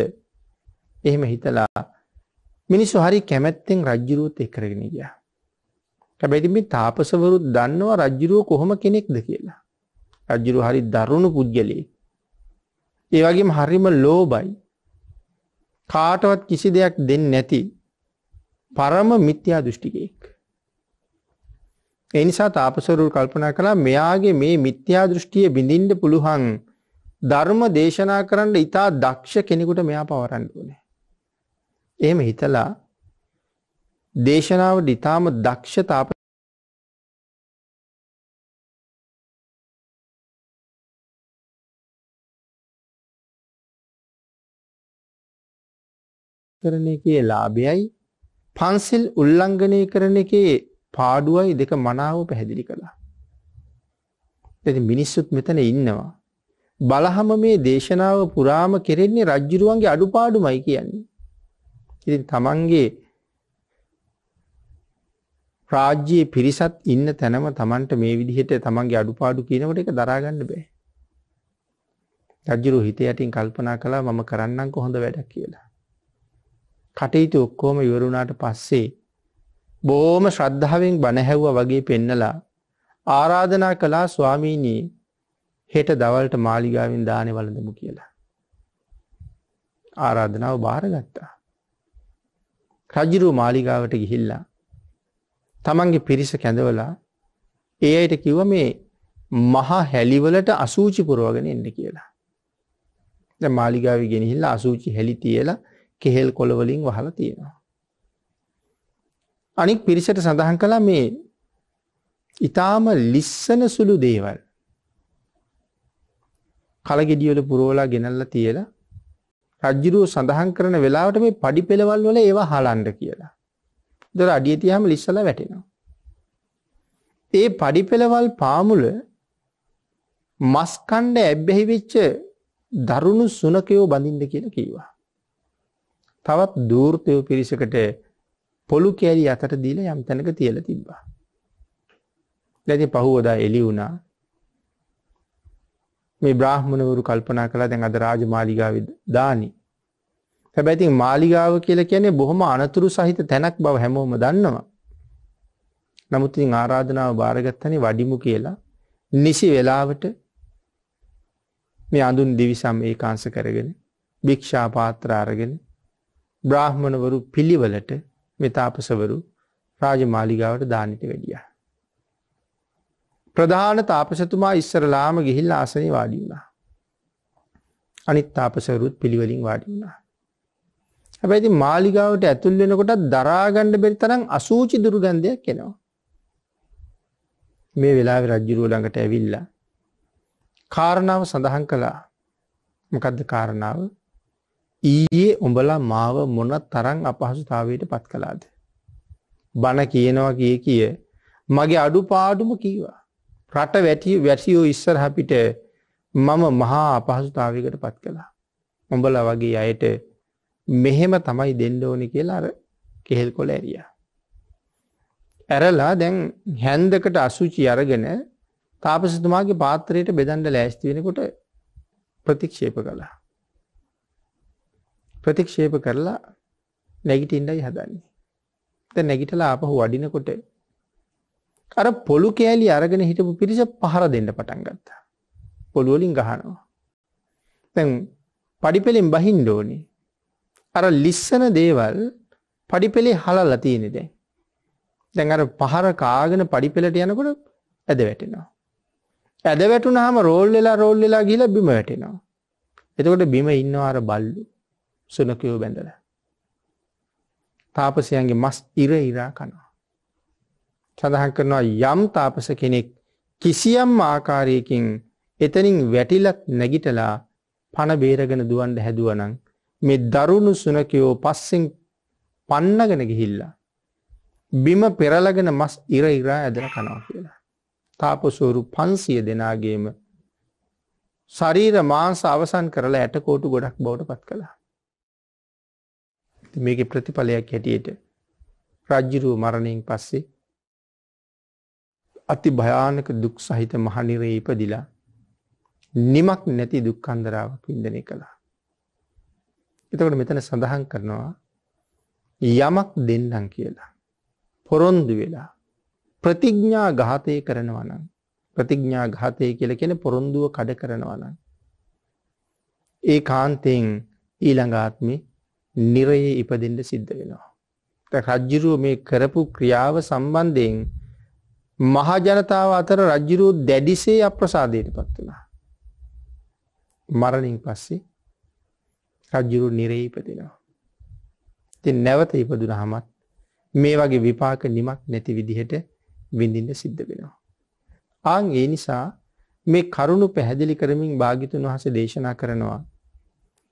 එහෙම හිතලා මිනිස්සු හරි කැමැත්තෙන් රජ්ජුරුවත් එක්කගෙන ගියා. හැබැයි මේ තාපසවරුත් දන්නවා රජ්ජුරුව කොහොම කෙනෙක්ද කියලා. රජ්ජුරුව හරි දරුණු පුද්ගලයෙක්. ඒ වගේම හරිම ලෝභයි. කාටවත් කිසි දෙයක් දෙන්නේ නැති පරම මිත්‍යා දෘෂ්ටිකයෙක්. ඒ නිසා තාපසවරු කල්පනා කළා මෙයාගේ මේ මිත්‍යා දෘෂ්ටිය බිඳින්න පුළුවන් ධර්ම දේශනා කරන්න ඊටා දක්ෂ කෙනෙකුට මෙයා පවරන්න ඕනේ. එහෙම හිතලා දේශනාව ඩිතාම දක්ෂ තාප කරන එකේ ලාභයයි පන්සිල් උල්ලංඝනය කරන එකේ පාඩුවයි දෙක මනාව පැහැදිලි කළා. ඇති මිනිස්සුත් මෙතන ඉන්නවා. බලහම මේ දේශනාව පුරාම කෙරෙන්නේ රජ්ජුරුවන්ගේ අඩුපාඩුමයි කියන්නේ. ඉතින් තමන්ගේ රාජ්‍යයේ පිරිසත් ඉන්න තැනම තමන්ට මේ විදිහට තමන්ගේ අඩුපාඩු කියනවට එක දරාගන්න බෑ. රජ්ජුරුව හිත යටින් කල්පනා කළා මම කරන්නම්කො හොඳ වැඩක් කියලා. කටයුතු ඔක්කෝම ඉවරුණාට පස්සේ බෝම ශ්‍රද්ධාවෙන් බණහැව්ව වගේ පෙන්නලා ආරාධනා කළා ස්වාමීනී හෙට දවල්ට මාලිගාවෙන් දානය වලඳමු කියලා. ආරාධනාව භාරගත්තා. රජිරූ මාලිගාවට ගිහිල්ලා. තමන්ගේ පිරිස කැඳවලා ඒ අයට කිව මේ මහා හැලිවලට අසූචි පුරෝගෙන එන්න කියලා. ද මාලිගාව ගෙනහිල්ලා අසූචි හැලි තියලා කෙහෙල් කොළ වලින් වහලා තියෙනවා. අනික් පිරිසට සඳහන් කළා මේ ඊටාම ලිස්සන සුළු දේවල් කලගෙඩිය වල පුරවලා ගෙනල්ලා තියලා රජ්ජුරුව සඳහන් කරන වෙලාවට මේ පඩි පෙළවල් වල ඒවා හලන්න කියලා. දොර අඩිය තියාම ලිස්සලා වැටෙනවා. ඒ පඩි පෙළවල් පාමුල මස් කණ්ඩ ඇබ්බැහි වෙච්ච දරුණු සුනකයෝ බඳින්න කියලා කිව්වා. තවත් දූර්තයෝ පිරිසකට පොළු කෑලි අතට දීල යම් තැනක තියල තිබ්බා. දැති පහුවදා එලි වුණා මේ බ්‍රාහ්මණවරු කල්පනා කලා දැන් අද රාජ මාලිගාව දානි. හැබැති මාලිගාව කියල කියන්නේ බොහොම අනතුරු සහිත තැනක් බව හැමෝම දන්නවා. නමුත්තින් ආරාධනාව භාරගත්තන වඩිමු කියලා නිසි වෙලාවට මේ අඳුන් දිවිසම් ඒකාංස කරගෙන භික්ෂා පාත්‍ර අරගෙන බ්‍රාහ්මණවරු පිළිවලට මෙතාපසවරු රාජමාලිගාවට දානට වැඩිය. ප්‍රධාන තාපසතුමා ඉස්සරලාම ගිහිල් ආසනය වාඩි වුණා. අනිත් තාපසවරුත් පිළිවලින් වාඩි වුණා. හැබැයිති මාලිගාවට ඇතුල් වෙනකොට දරාගණ්ඩ බෙරි තරම් අසූචි දුරුගන්ධයක් කෙනවා. මේ වෙලාවෙ රජ්ජුරුව ළඟට ඇවිල්ලා. කාරණාව සඳහන් කළා මොකදද කාරණාව ඊයේ උඹලා මාව මොන තරම් අපහසුතාවයට පත් කළාද. බණ කියනවා කිය කිය මගේ අඩු පාඩුම කීවා. රට වැටිය වැටියෝ ඉස්සර අපිට මම මහා අපහසුතාවකට පත් කළා. උඹල වගේ අයට මෙහෙම තමයි දෙන්න ඕනි කියලා අර කෙහෙල් කොළ ඇරියා. ඇරලා දැන් හැන්දකට අසුචි අරගෙන තාපසතුමාගේ පාත්‍රයට බෙදන්ඩ ලෑස්ති වෙනකොට ප්‍රතික්ෂේප කළා. ප්‍රතික්ෂේප කරලා නැගිටින්ඩයි හදන්නේ. ද නැගිටලා අපහු වඩිනකොට අර පොළු කෑලි අරගෙන හිටපු පිරිස පහර දෙන්න පටන් ගත්තා. පොළුවලින් ගහනවා. තැන් පඩිපෙළෙන් බහින්ඩෝනි අර ලිස්සන දේවල් පඩිපෙළේ හලල්ල තියෙනෙද. දැන් අර පහර කාගෙන පඩිපෙළට යනකොට ඇද වැටෙනවා. ඇද වැටුන හම රෝල් වෙලා රෝල් වෙලා ගිල බිම වැටෙනවා. එතකොට බිම ඉන්නවා අර බල්ලු. සුනකයෝ බැඳල. තාපසයන්ගේ මස් ඉර ඉරා කනවා. සඳහන් කරනවා යම් තාපස කෙනෙක් කිසියම් ආකාරයකින් එතනින් වැටිලත් නැගිටලා පණ බේරගෙන දුවන්ඩ හැදුවනං මේ දරුණු සුනකයෝ පස්සෙන් පන්නගෙන ගිහිල්ලා. බිම පෙරලගෙන මස් ඉර ඉරා ඇදල කනවා කියලා. තාපසෝරු පන්සිය දෙනාගේම ශරීර මාංස අවසන් කරලා ඇටකෝටු ගොඩක් බවට පත් කළා. මේකේ ප්‍රතිඵලයක් හැටියට රජ්ජුරුව මරණයෙන් පස්සේ අති භයානක දුක් සහිත මහනිරේ ඉපදිලා නිමක් නැති දුක්කන්දරාවක් වින්දනය කළා. එතකට මෙතන සඳහන් කරනවා යමක් දෙන්නම් කියලා. පොරොන්දු වෙලා ප්‍රතිඥ්ඥා ගාතය කරනවනම් ප්‍රතිඥ්ඥා ගාතය කියල කෙන පොරොන්දුව කඩ කරනවනම්. ඒ කාන්තයෙන් ඊළඟාත්මි නිරයේ ඉපදෙන්ට සිද්ධ වෙනවා. රජ්ජිරුව මේ කරපු ක්‍රියාව සම්බන්ධයෙන් මහජනතාව අතර රජ්ජිරුව දැඩිසේ අප්‍රසාදයට පත් වනා. මරණින් පස්සේ රජ්ජුරු නිරේ ඉපදිනවා. ති නැවත ඉපදුන හමත් මේ වගේ විපාක නිමක් නැති විදිහට විඳින්න සිද්ධ වෙනවා. ආං ඒ නිසා මේ කරුණු පැහැදිලි කරමින් භාගිතුන් වහස දේශනා කරනවා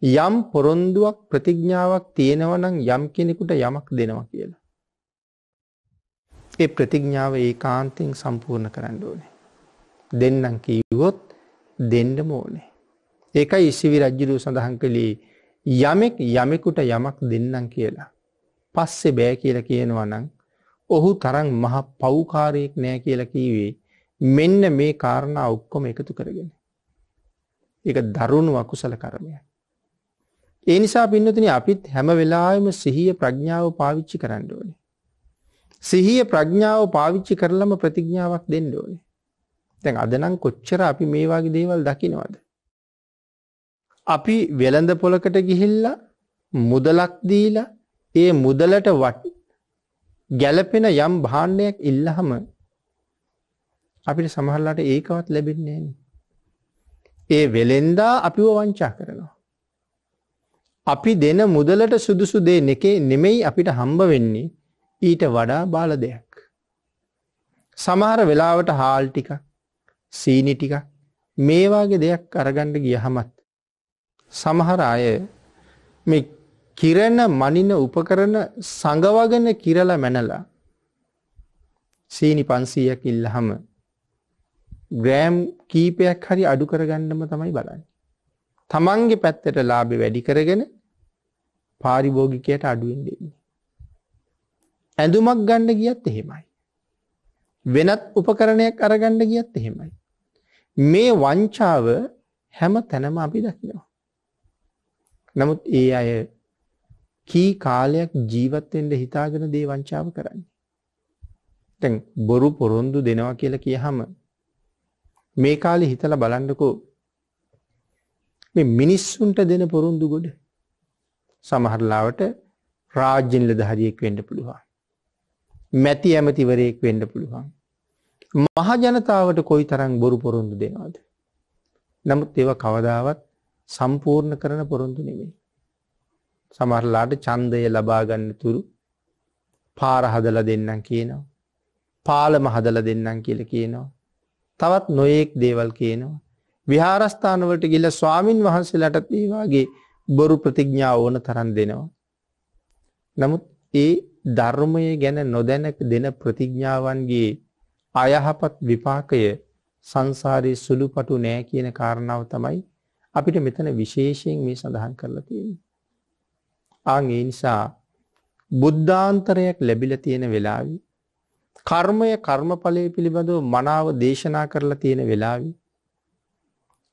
යම් පොරොන්දුවක් ප්‍රතිඥාවක් තියෙනවා නම් යම් කෙනෙකුට යමක් දෙනවා කියලා. ඒ ප්‍රතිඥාව ඒකාන්තයෙන් සම්පූර්ණ කරන්න ඕනේ. දෙන්නම් කීවොත් දෙන්නම ඕනේ. ඒකයි ඉස්සිවි රජ්ජිරු සඳහන් කළේ යමෙක් යමෙකුට යමක් දෙන්නම් කියලා. පස්සෙ බෑ කියලා කියනවා නම් ඔහු තරන් මහ පෞකාරයෙක් නෑ කියලා කීවේ මෙන්න මේ කාරණා ඔක්කොම එකතු කරගෙන. එක දරුණු අකුසල කරමයක්. ඒ නිසා පින්නතුනි අපිත් හැම වෙලාවෙම සිහිය ප්‍රඥාව පාවිච්චි කරන්න ඕනේ. සිහිය ප්‍රඥාව පාවිච්චි කරලම ප්‍රතිඥාවක් දෙන්න ඕනේ. දැන් අද නම් කොච්චර අපි මේ වගේ දේවල් දකිනවද? අපි වෙළඳ පොලකට ගිහිල්ලා මුදලක් දීලා ඒ මුදලට වට ගැළපෙන යම් භාණ්ඩයක් ඉල්ලහම අපිට සමහරලාට ඒකවත් ලැබෙන්නේ නැහැ. ඒ වෙලෙන්දා අපිව වංචා කරනවා. අපි දෙන මුදලට සුදුසු දේ එකේ නෙමෙයි අපිට හම්බ වෙන්නේ ඊට වඩා බාල දෙයක්. සමහර වෙලාවට හාල් ටික සීනි ටික මේවාගේ දෙයක් අරගණ්ඩ ගිය හමත්. සමහර අය මේ කිරණ මනින උපකරන සඟවගෙන කිරල මැනලා සීනි පන්සීයක් ඉල්ලහම ග්‍රෑම් කීපයක් හරි අඩු කරගන්නම තමයි බලන්න. තමන්ගේ පැත්තට ලාබෙ වැඩි කරගෙන පාරිභෝගිකයට අඩුවෙන් දෙන්නේ. ඇඳුමක් ගන්න ගියත් එහෙමයි. වෙනත් උපකරණයක් අරගන්න ගියත් එහෙමයි. මේ වංචාව හැම තැනම අපි දකිනවා. නමුත් ඒ අය කී කාලයක් ජීවත්වෙන්ට හිතාගෙන දේ වංචාව කරන්නේ. තැන් බොරු පොරොන්දු දෙනවා කියල කිය හම මේ කාලෙ හිතල බලන්නකෝ මේ මිනිස්සුන්ට දෙන පොරොන්දු ගොඩ සමහරලාවට රාජ්‍යන ලදහරියෙක් වෙන්න පුළුවන්. මැති ඇමතිවරයෙක් වෙන්න පුළුවන්. මහජනතාවට කොයි තරං බොරු පොරොන්දු දෙනවාද. නමුත් ඒව කවදාවත් සම්පූර්ණ කරන පොරොන්දු නෙවෙයි. සමරලාට චන්දය ලබාගන්න තුරු පාරහදල දෙන්නම් කියනවා. පාලම හදල දෙන්නම් කියල කියනවා. තවත් නොයෙක් දේවල් කියනවා. විහාරස්ථානවලට ගිල්ල ස්වාමින් වහන්සේලටත් ඒවාගේ බොරු ප්‍රතිඥා ඕන තරම් දෙනවා. නමුත් ඒ ධර්මය ගැන නොදැන දෙන ප්‍රතිඥාවන්ගේ අයහපත් විපාකය සංසාරයේ සුළුපටු නෑ කියන කාරණාව තමයි අපිට මෙතන විශේෂයෙන් මේ සඳහන් කරලා තියෙන්නේ. ආන් ඒ නිසා බුද්ධාන්තරයක් ලැබිලා තියෙන වෙලාවේ කර්මය කර්මඵලයේ පිළිබඳව මනාව දේශනා කරලා තියෙන වෙලාවේ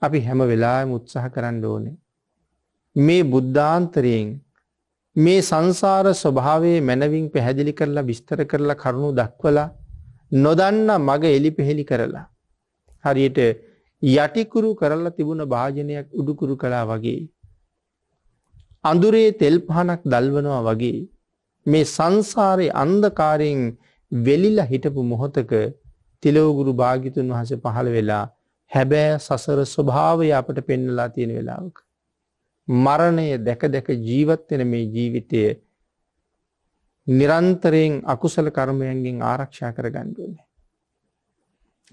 අපි හැම වෙලාවෙම උත්සාහ කරන්න ඕනේ මේ බුද්ධාන්තරයෙන් මේ සංසාර ස්වභාවයේ මැනවින් පැහැදිලි කරලා විස්තර කරලා කරුණු දක්වලා නොදන්න මග එලි පෙහෙළි කරලා. හරියට යටිකුරු කරලා තිබුණ භාජනයක් උඩුකුරු කලා වගේ. අඳුරේ තෙල් පහනක් දල්වනවා වගේ මේ සංසාරය අන්දකාරයෙන් වෙලිල හිටපු මොහොතක තිලෝගුරු භාගිතුන් වහස පහළ වෙලා හැබෑ සසර ස්වභාවය අපට පෙන්නලා තියෙන වෙලාවක. මරණය දැක දැක ජීවත් වෙන මේ ජීවිතය නිරන්තරයෙන් අකුසල කර්මයන්ගෙන් ආරක්ෂා කරගන්න ඕනේ.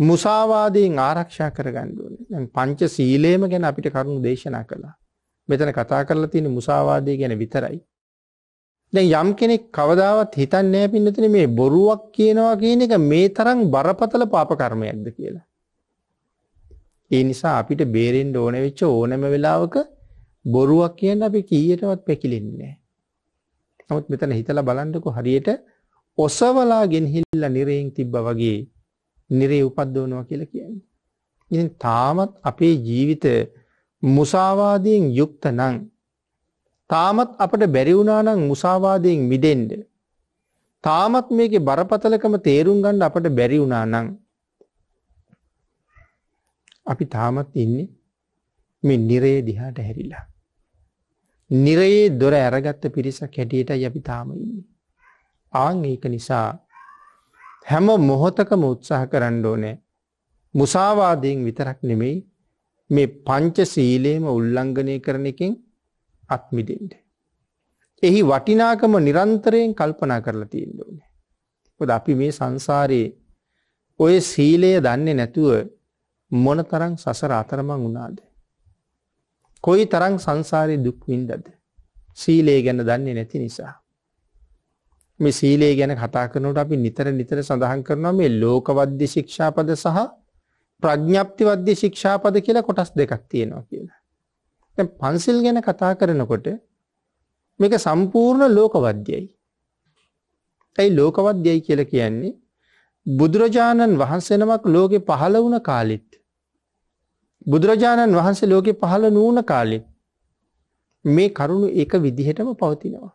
මුසාවාදයෙන් ආරක්ෂා කරගන්න ඕනේ. පංච සීලේම ගැන අපිට කරුණු දේශනා කළා. මෙතන කතා කරලා තියෙන මුසාවාදය ගැන විතරයි. දැන් යම් කෙනෙක් කවදාවත් හිතන්නේ නැහැ පින්නතනේ මේ බොරුවක් කියනවා කියන එක මේ තරම් බරපතල පාප කර්මයක්ද කියලා. ඒ නිසා අපිට බේරෙන්න ඕන වෙච්ච ඕනම වෙලාවක බොරුවක් කියන්න අපි කීයටවත් පැකිලෙන්නේ නැහැ. නමුත් මෙතන හිතලා බලන්නකෝ හරියට ඔසවලා ගෙනහිල්ලා නිරයෙන් තිබ්බා වගේ නිරේ උපද්දවනවා කියලා කියන්නේ. ඉතින් තාමත් අපේ ජීවිත මුසාවාදයෙන් යුක්ත නම් තාමත් අපට බැරි වුණා නම් මුසාවාදයෙන් මිදෙන්න තාමත් මේකේ බරපතලකම තේරුම් ගන්න අපට බැරි වුණා නම් අපි තාමත් ඉන්නේ මේ නිරේ දිහාට හැරිලා නිරයේ දොර ඇරගත්ත පිරිසක් හැටියටයි අපි තාම ඉන්නේ. ආන් ඒක නිසා හැම මොහොතකම උත්සාහ කරන්න ඕනේ. මුසාවාදයෙන් විතරක් නෙමෙයි මේ පංච සීලේම උල්ලංඝනය කරන එකෙන් අත් මිදෙන්න. එහි වටිනාකම නිරන්තරයෙන් කල්පනා කරලා තියෙන්න ඕනේ. මොකද අපි මේ සංසාරේ ඔය සීලය දන්නේ නැතුව මොනතරම් සසර අතරමං වුණාද? කොයි තරං සංසාරය දුක්වින්දද. සීලේ ගැන දන්නේ නැති නිසා. මේ සීලේ ගැන කතා කරනට අපි නිතර නිතර සඳහන් කරනවා මේ ලෝකවද්‍ය ශික්ෂාපද සහ ප්‍රඥ්ඥප්තිවද්‍ය ශික්ෂාපද කියලා කොටස් දෙකක් තියෙනවා කියලා. පන්සිල් ගැන කතා කරනකොට මේක සම්පූර්ණ ලෝකවද්‍යයි. ඇයි ලෝකවද්‍යයි කියලා කියන්නේ බුදුරජාණන් වහන්සෙනමක් ලෝකෙ පහළ වුණ කාලෙත් බුදුරජාණන් වහන්සේ ලෝකෙ පහළ නූන කාලෙ මේ කරුණු එක විදිහටම පවතිනවා.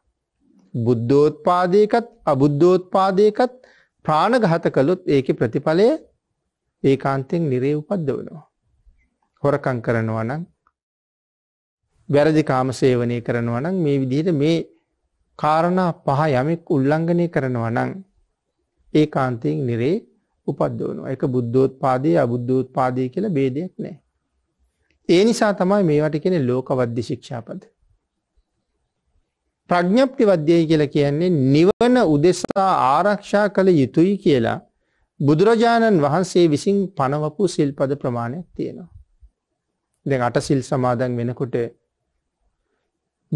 බුද්ධෝත් පාදයකත් අබුද්ධෝත් පාදයකත් ප්‍රාණගහත කළොත් ඒක ප්‍රතිඵලය ඒ කාන්තෙන් නිරේ උපද්ද වනවා. හොරකං කරනවා නම් වැරදි කාමසේවනය කරනවා නම් මේ විදිහට මේ කාරණා පහ යමෙක් උල්ලංඝනය කරනවා නම් ඒ කාන්තයෙන් නිරේ උපද්දවනවා එක බුද්ධෝත් පාදය අබුද්ධෝත් පාදය කියලා බේදයක් නෑ. ඒ නිසා තමයි මේවට කෙන ලෝකවද්‍ය ශික්ෂාපද. ප්‍රඥප්ති වද්‍යය කියලා කියන්නේ නිවන උදෙසා ආරක්ෂා කළ යුතුයි කියලා බුදුරජාණන් වහන්සේ විසින් පනවපු සිල්පද ප්‍රමාණයක් තියෙනවා. දෙ අට සිල් සමාදන් වෙනකොට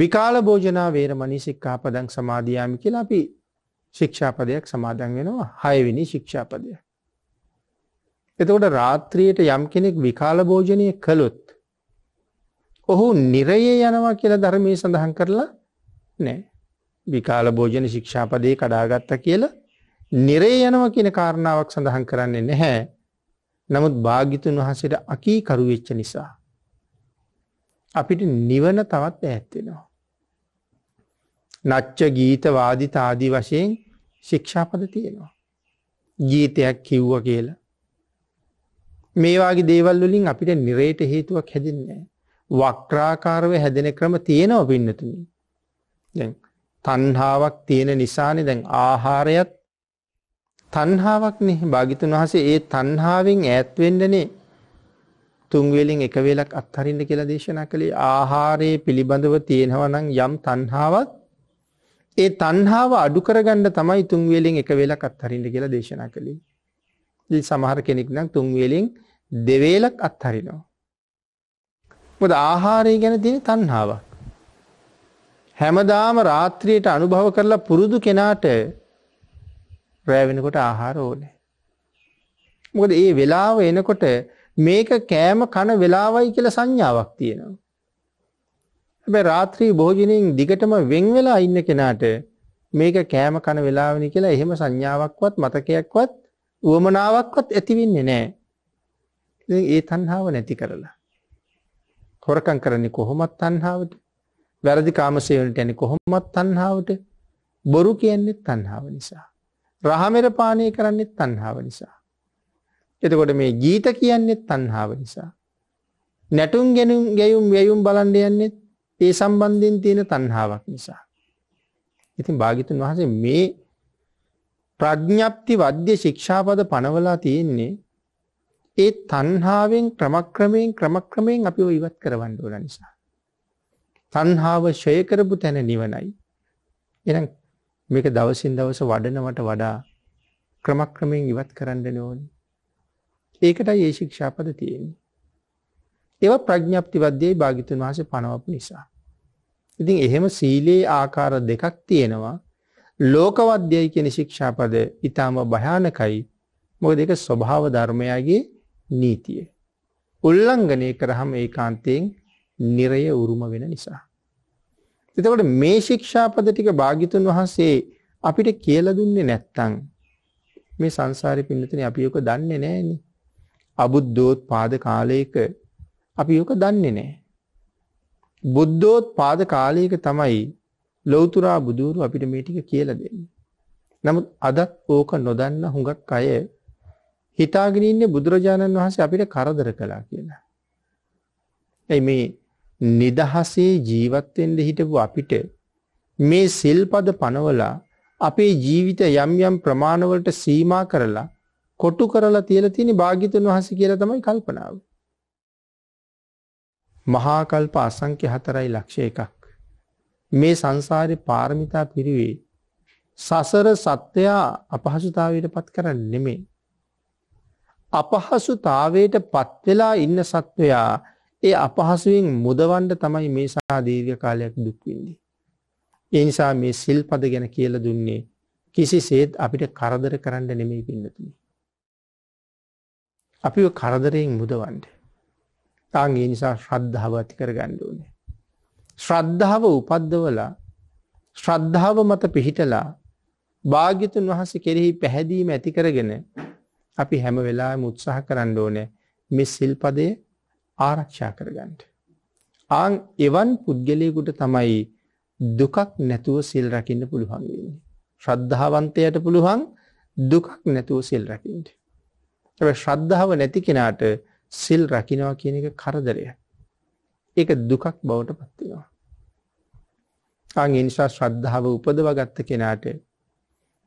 විකාල භෝජනා වේරමණී සික්කාපදං සමාධයාමි කියලා අපි ශික්ෂාපදයක් සමාදන් වෙනවා හයවිනි ශික්ෂාපදයක්. එතකොට රාත්‍රියයට යම් කෙනෙක් විකාල භෝජනය කළොත් ඔහු නිරයේ යනවා කියලා ධර්මයේ සඳහන් කරලා නෑ. විකාල භෝජන ශික්ෂාපදේ කඩාගත්තා කියලා නිරේ යනවා කියන කාරණාවක් සඳහන් කරන්නේ නැහැ. නමුත් භාග්‍යතුන් වහන්සේට අකීකරු වෙච්ච නිසා අපිට නිවන තවත් ඈත් වෙනවා. නච්ච ගීත වාදිත ආදි වශයෙන් ශික්ෂාපද තියෙනවා. ගීතයක් කිව්වා කියලා. මේ වගේ දේවල් වලින් අපිට නිරේට හේතුවක් හැදෙන්නේ නැහැ. වක්‍රාකාරව හැදෙන ක්‍රම තියෙනව පින්නතුනි. දැන් තණ්හාවක් තියෙන නිසානේ දැන් ආහාරයත් තණ්හාවක්නේ. භාගිතුන් වහන්සේ ඒ තණ්හාවෙන් ඈත් වෙන්නනේ තුන් වේලෙන් එක වේලක් අත්හරින්න කියලා දේශනා කළේ. ආහාරයේ පිළිබඳව තියෙනවා නම් යම් තණ්හාවක් ඒ තණ්හාව අඩු කරගන්න තමයි තුන් වේලෙන් එක වේලක් අත්හරින්න කියලා දේශනා කළේ. ඉතින් සමහර කෙනෙක් නම් තුන් වේලෙන් දෙවේලක් අත්හරිනවා. මොකද ආහාරය ගැන තියෙන තණ්හාවක්. හැමදාම රාත්‍රියට අනුභව කරලා පුරුදු කෙනාට රෑ වෙනකොට ආහාර ඕනේ. මොකද ඒ වෙලාව එනකොට මේක කෑම කන වෙලාවයි කියලා සංඥාවක් තියෙනවා. හැබැයි රාත්‍රී භෝජනයෙන් දිගටම වෙන් වෙලා ඉන්න කෙනාට මේක කෑම කන වෙලාවනි කියලා එහෙම සංඥාවක්වත් මතකයක්වත් උවමනාවක්වත් ඇති වෙන්නේ නැහැ. ඒ තණ්හාව නැති කරලා හොරකම් කරන්නේ කොහොමත් තණ්හාවට. වැරදි කාමසේවනට යන්නේ කොහොමත් තණ්හාවට. බොරු කියන්නේ තණ්හාව නිසා. රහමෙර පානය කරන්නේ තණ්හාව නිසා. එතකොට මේ ගීත කියන්නේ තණ්හාව නිසා. නැටුම් ගැනුම් ගැයුම් වැයුම් බලන්න යන්නේ ඒ සම්බන්ධයෙන් තියෙන තණ්හාවක් නිසා. ඉතින් භාගිතුන් වහන්සේ මේ ප්‍රඥප්ති වද්‍ය ශික්ෂාපද පනවලා තියෙන්නේ ඒ තණ්හාවෙන් ක්‍රමක්‍රමයෙන් ක්‍රමක්‍රමයෙන් අපිව ඉවත් කරවන්න ඕන නිසා. තණ්හාව ෂය කරපු තැන නිවනයි. එහෙනම් මේක දවසින් දවස වඩනවට වඩා ක්‍රමක්‍රමයෙන් ඉවත් කරන්න ඕනේ. ඒකටයි මේ ශික්ෂාපද තියෙන්නේ. ඒවා ප්‍රඥප්ති වද්දේ භාග්‍යතුන් වහන්සේ පනවපු නිසා. ඉතින් එහෙම සීලේ ආකාර දෙකක් තියෙනවා. ලෝකවද්‍යයි කියන ශික්ෂාපද ඊටාම භයානකයි. මොකද ඒක ස්වභාව ධර්මයගේ නීතිය. උල්ලංගනය කරහම ඒ කාන්තයෙන් නිරය උරුම වෙන නිසා. එතකොට මේ ශික්ෂාපද ටික භාගිතුන් වහන්සේ අපිට කියල දුන්නේ නැත්තං මේ සංසාරය පින්නතන අපි යොක දන්නේ නෑන. අබුද්ධෝත් පාද කාලයක අපි යොක දන්නේ නෑ. බුද්ධෝත් පාද කාලයක තමයි ලොවතුරා බුදුරු අපිට මේටික කියල දෙන්න. නමුත් අදත් ඕක නොදන්න හුඟක් අය හිතාගෙන ඉන්නේ බුදුරජාණන් වහන්සේ අපිට කරදර කළා කියලා. ඇයි මේ නිදහසේ ජීවත් වෙන්න හිටපු අපිට මේ සිල්පද පනවලා අපේ ජීවිත යම් යම් ප්‍රමාණවලට සීමා කරලා කොටු කරලා තියලා තියෙන භාග්‍යතුන් වහන්සේ කියලා තමයි කල්පනාව. මහා කල්ප අසංඛ්‍ය 4 ලක්ෂ 1ක් මේ සංසාරේ පාරමිතා පිරුවේ සසර සත්‍යය අපහසුතාවයට පත් කරන්නේ නෙමෙයි අපහසුතාවයට පත්වෙලා ඉන්න සත්වයා ඒ අපහසුවෙන් මුදවන්ඩ තමයි මේ සා දීර්ඝ කාලයක් දුක්වින්නේ. ඒ නිසා මේ සිල්පද ගැන කියල දුන්නේ කිසි සේත් අපිට කරදර කරන්න නෙමෙයි පින්නතුනි. අපි කරදරයෙන් මුදවන්ඩ. තාන් ඒ නිසා ශ්‍රද්ධාව ඇති කර ගණ්ඩ ඕනේ. ශ්‍රද්ධාව උපද්දවලා ශ්‍රද්ධාව මත පිහිටලා භාග්‍යතුන් වහස කෙරෙහි පැහැදීම ඇති කරගෙන අපි හැම වෙලාවෙම උත්සාහ කරන්න ඕනේ මේ සිල්පදය ආරක්ෂා කරගන්න. ආන් එවන් පුද්ගලයෙකුට තමයි දුකක් නැතුව සිල් රකින්න පුළුවන් වෙන්නේ. ශ්‍රද්ධාවන්තයට පුළුවන් දුකක් නැතුව සිල් රකින්න. හැබැයි ශ්‍රද්ධාව නැති කෙනාට සිල් රකින්නවා කියන එක කරදරයක්. ඒක දුකක් බවට පත් වෙනවා. ආන් ඒ නිසා ශ්‍රද්ධාව උපදවා ගත්ත කෙනාට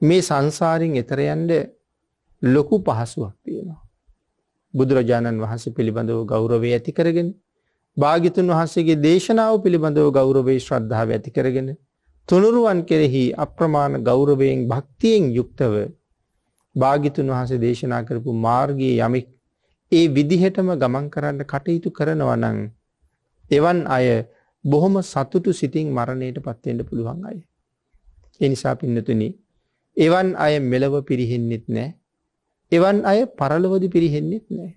මේ සංසාරයෙන් එතර යන්නේ ලොකු පහසුවක් තියෙනවා. බුදුරජාණන් වහන්සේ පිළිබඳව ගෞරවේ ඇති කරගෙන භාගිතුන් වහන්සේගේ දේශනාව පිළිබඳව ගෞරවේ ශ්‍රද්ධාව ඇති කරගෙන තුනුරුවන් කෙරෙහි අප්‍රමාණ ගෞරවයෙන් භක්තියෙන් යුක්තව භාගිතුන් වහන්සේ දේශනා කරපු මාර්ගයේ යමෙක් ඒ විදිහටම ගමන් කරන්න කටයුතු කරනවා නම් එවන් අය බොහොම සතුටු සිතින් මරණයට පත්වෙන්න පුළුවන් අය. ඒ නිසා පින්නතුනි එවන් අය මෙලව පිරිහින්නෙත් නැහැ. එවන් අය පරලොවදි පිරිහෙන්නෙත් නෑ.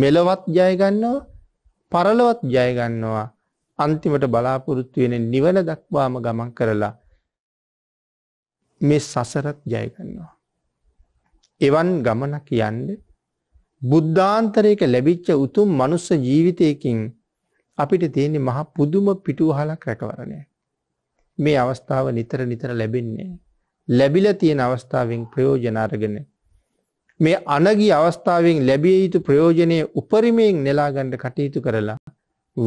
මෙලොවත් ජයගන්නවා පරලොවත් ජයගන්නවා අන්තිමට බලාපොරොත්තු වෙන නිවන දක්වාම ගමන් කරලා මේ සසරත් ජයගන්නවා. එවන් ගමන කියන්න බුද්ධාන්තරයක ලැබිච්ච උතුම් මනුස්ස ජීවිතයකින් අපිට තියෙන මහ පුදුම පිටුවහලක් රැකවරණය. මේ අවස්ථාව නිතර නිතර ලැබෙන්නේ. ලැබිල තියෙන අවස්ථාවෙන් ප්‍රයෝජනාරගෙන මේ අනගී අවස්ථාවෙන් ලැබිය යුතු ප්‍රයෝජනය උපරිමයෙන් නෙලාගණ්ඩ කටයුතු කරලා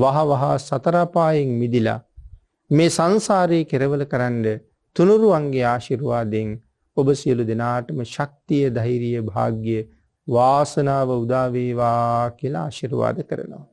වහවහා සතරාපායෙන් මිදිලා මේ සංසාරයේ කෙරවල කරන්න තුනුරුවන්ගේ ආශිරුවාදෙන් ඔබ සියලු දෙනාටම ශක්තිය ධෛරිය භාග්‍ය වාසනාව උදාවේවා කියලා ආශිර්වාද කරනවා.